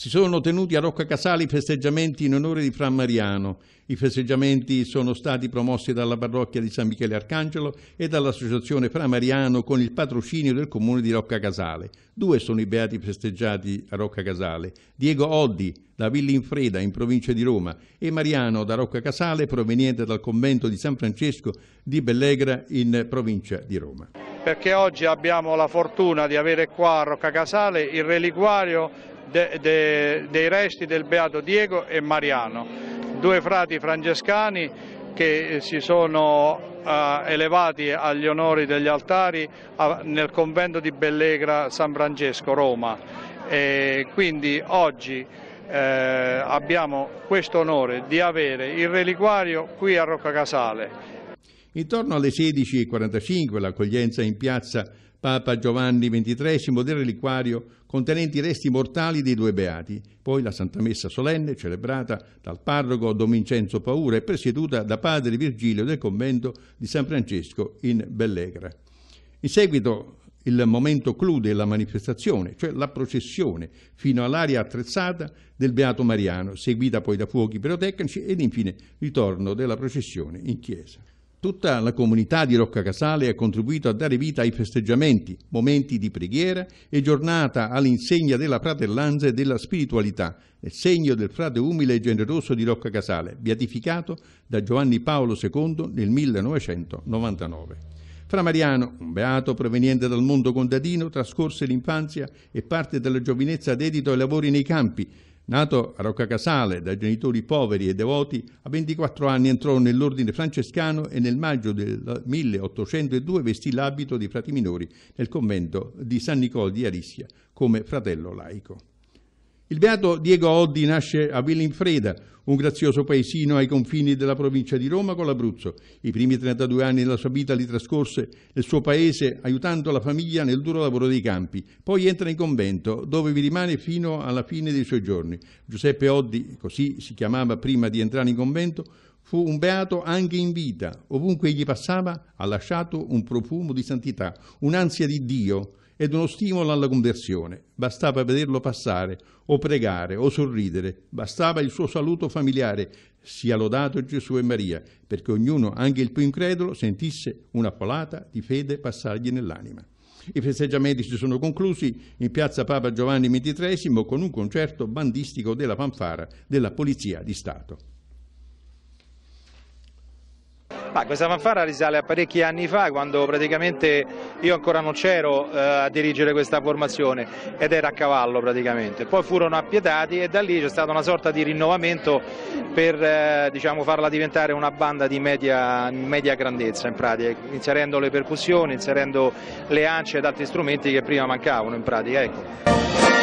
Si sono tenuti a Rocca Casale i festeggiamenti in onore di Fran Mariano. I festeggiamenti sono stati promossi dalla parrocchia di San Michele Arcangelo e dall'associazione Fran Mariano con il patrocinio del comune di Rocca Casale. Due sono i beati festeggiati a Rocca Casale: Diego Oddi da Villa Infreda in provincia di Roma e Mariano da Rocca Casale proveniente dal convento di San Francesco di Bellegra in provincia di Roma perché oggi abbiamo la fortuna di avere qua a Rocca Casale il reliquario de, de, dei resti del Beato Diego e Mariano, due frati francescani che si sono eh, elevati agli onori degli altari nel convento di Bellegra San Francesco, Roma. E quindi oggi eh, abbiamo questo onore di avere il reliquario qui a Roccacasale. Intorno alle 16.45 l'accoglienza in piazza Papa Giovanni XXIII del reliquario contenenti i resti mortali dei due beati, poi la Santa Messa solenne celebrata dal parroco Don Vincenzo Paura e presieduta da padre Virgilio del convento di San Francesco in Bellegra. In seguito il momento clou della manifestazione, cioè la processione fino all'aria attrezzata del Beato Mariano, seguita poi da fuochi pirotecnici ed infine ritorno della processione in chiesa. Tutta la comunità di Rocca Casale ha contribuito a dare vita ai festeggiamenti, momenti di preghiera e giornata all'insegna della fratellanza e della spiritualità, nel segno del frate umile e generoso di Rocca Casale, beatificato da Giovanni Paolo II nel 1999. Fra Mariano, un beato proveniente dal mondo contadino, trascorse l'infanzia e parte della giovinezza dedito ai lavori nei campi, Nato a Roccacasale da genitori poveri e devoti, a 24 anni entrò nell'ordine francescano e nel maggio del 1802 vestì l'abito dei frati minori nel convento di San Nicolò di Arissia come fratello laico. Il beato Diego Oddi nasce a Villinfreda, un grazioso paesino ai confini della provincia di Roma con l'Abruzzo. I primi 32 anni della sua vita li trascorse nel suo paese aiutando la famiglia nel duro lavoro dei campi. Poi entra in convento, dove vi rimane fino alla fine dei suoi giorni. Giuseppe Oddi, così si chiamava prima di entrare in convento, fu un beato anche in vita. Ovunque egli passava ha lasciato un profumo di santità, un'ansia di Dio ed uno stimolo alla conversione. Bastava vederlo passare, o pregare, o sorridere, bastava il suo saluto familiare, sia lodato Gesù e Maria, perché ognuno, anche il più incredulo, sentisse una folata di fede passargli nell'anima. I festeggiamenti si sono conclusi in piazza Papa Giovanni XXIII con un concerto bandistico della fanfara della Polizia di Stato. Ah, questa fanfara risale a parecchi anni fa, quando praticamente io ancora non c'ero eh, a dirigere questa formazione ed era a cavallo praticamente, poi furono appietati e da lì c'è stata una sorta di rinnovamento per eh, diciamo, farla diventare una banda di media, media grandezza in pratica, inserendo le percussioni, inserendo le ance ed altri strumenti che prima mancavano in pratica. Ecco.